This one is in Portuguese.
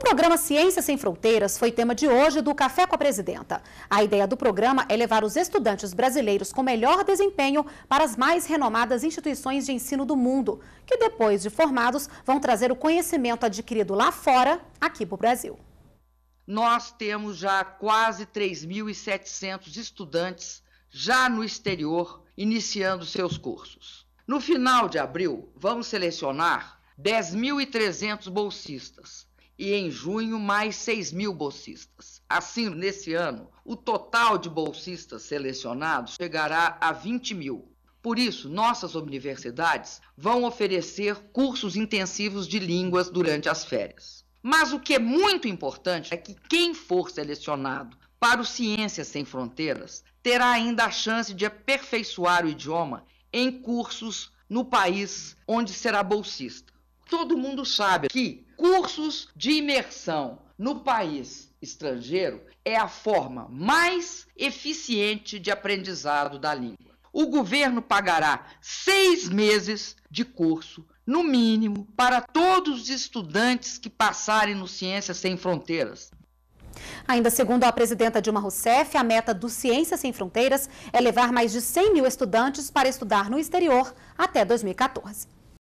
O programa Ciências Sem Fronteiras foi tema de hoje do Café com a Presidenta. A ideia do programa é levar os estudantes brasileiros com melhor desempenho para as mais renomadas instituições de ensino do mundo, que depois de formados vão trazer o conhecimento adquirido lá fora, aqui para o Brasil. Nós temos já quase 3.700 estudantes já no exterior iniciando seus cursos. No final de abril, vamos selecionar 10.300 bolsistas e em junho mais 6 mil bolsistas. Assim, nesse ano, o total de bolsistas selecionados chegará a 20 mil. Por isso, nossas universidades vão oferecer cursos intensivos de línguas durante as férias. Mas o que é muito importante é que quem for selecionado para o Ciências Sem Fronteiras terá ainda a chance de aperfeiçoar o idioma em cursos no país onde será bolsista. Todo mundo sabe que cursos de imersão no país estrangeiro é a forma mais eficiente de aprendizado da língua. O governo pagará seis meses de curso, no mínimo, para todos os estudantes que passarem no Ciências Sem Fronteiras. Ainda segundo a presidenta Dilma Rousseff, a meta do Ciências Sem Fronteiras é levar mais de 100 mil estudantes para estudar no exterior até 2014.